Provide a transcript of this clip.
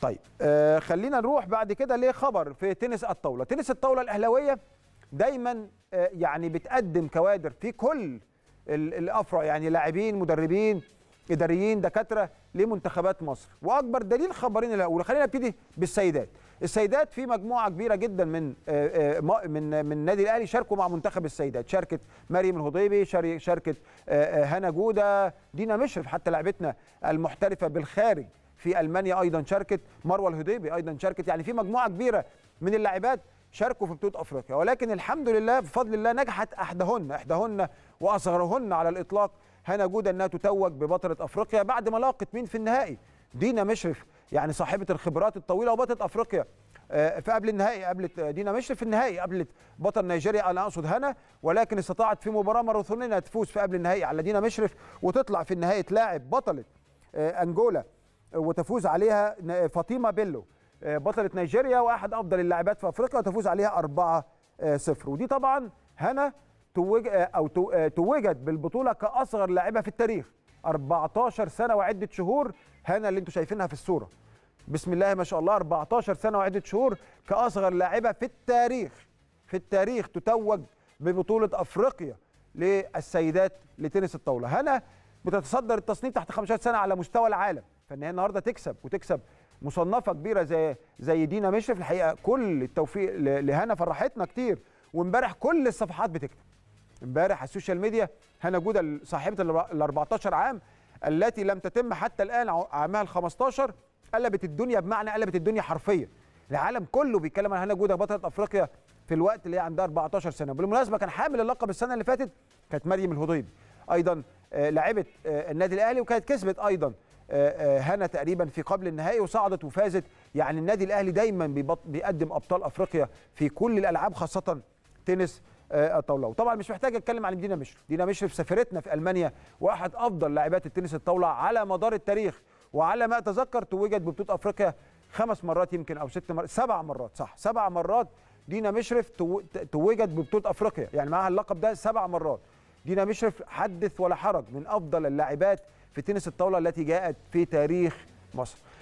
طيب آه خلينا نروح بعد كده لخبر في تنس الطاوله تنس الطاوله الاهلاويه دايما آه يعني بتقدم كوادر في كل الافرع يعني لاعبين مدربين اداريين دكاتره لمنتخبات مصر واكبر دليل خبرين الاول خلينا نبتدي بالسيدات السيدات في مجموعه كبيره جدا من آه، آه، من من النادي الاهلي شاركوا مع منتخب السيدات شاركت مريم الهضيبي شاركت آه، هنا جوده دينا مشرف حتى لعبتنا المحترفه بالخارج في المانيا ايضا شاركت مروه الهديبي ايضا شاركت يعني في مجموعه كبيره من اللاعبات شاركوا في بطوله افريقيا ولكن الحمد لله بفضل الله نجحت احدهن احدهن واصغرهن على الاطلاق هنا جوده انها تتوج ببطله افريقيا بعد ما لاقت مين في النهائي دينا مشرف يعني صاحبه الخبرات الطويله وبطله افريقيا آه، فقبل النهائي قابلت دينا مشرف في النهائي قابلت بطل نيجيريا انا اقصد هنا ولكن استطاعت في مباراه ماراثونيه تفوز في قبل النهائي على دينا مشرف وتطلع في النهائي تلاعب بطله آه، انجولا وتفوز عليها فاطمه بيلو آه، بطله نيجيريا واحد افضل اللاعبات في افريقيا وتفوز عليها 4 0 آه، ودي طبعا هنا توج آه، او توجت بالبطوله كاصغر لاعبه في التاريخ 14 سنه وعده شهور هنا اللي انتم شايفينها في الصوره بسم الله ما شاء الله 14 سنه وعده شهور كاصغر لاعبه في التاريخ في التاريخ تتوج ببطوله افريقيا للسيدات لتنس الطاوله هنا بتتصدر التصنيف تحت 15 سنه على مستوى العالم فان هي النهارده تكسب وتكسب مصنفه كبيره زي زي دينا مشرف الحقيقه كل التوفيق لهنا فرحتنا كتير وامبارح كل الصفحات بتكتب امبارح على السوشيال ميديا هنا جوده صاحبه ال 14 عام التي لم تتم حتى الان عامها ال 15 قلبت الدنيا بمعنى قلبت الدنيا حرفيا العالم كله بيتكلم عن هنا جوده بطله افريقيا في الوقت اللي هي عندها 14 سنه بالمناسبه كان حامل اللقب السنه اللي فاتت كانت مريم الهضيبي ايضا آه، لعبت آه، النادي الاهلي وكانت كسبت ايضا آه، آه، هنا تقريبا في قبل النهائي وصعدت وفازت يعني النادي الاهلي دايما بيقدم ابطال افريقيا في كل الالعاب خاصه تنس آه، الطاوله وطبعا مش محتاج اتكلم عن دينا مشرف دينا مشرف سفرتنا في المانيا واحد افضل لاعبات التنس الطاوله على مدار التاريخ وعلى ما اتذكر توجد ببطوله افريقيا خمس مرات يمكن او ست مرات سبع مرات صح سبع مرات دينا مشرف توجد ببطوله افريقيا يعني معاها اللقب ده سبع مرات دينا مشرف حدث ولا حرج من افضل اللاعبات في تنس الطاوله التي جاءت في تاريخ مصر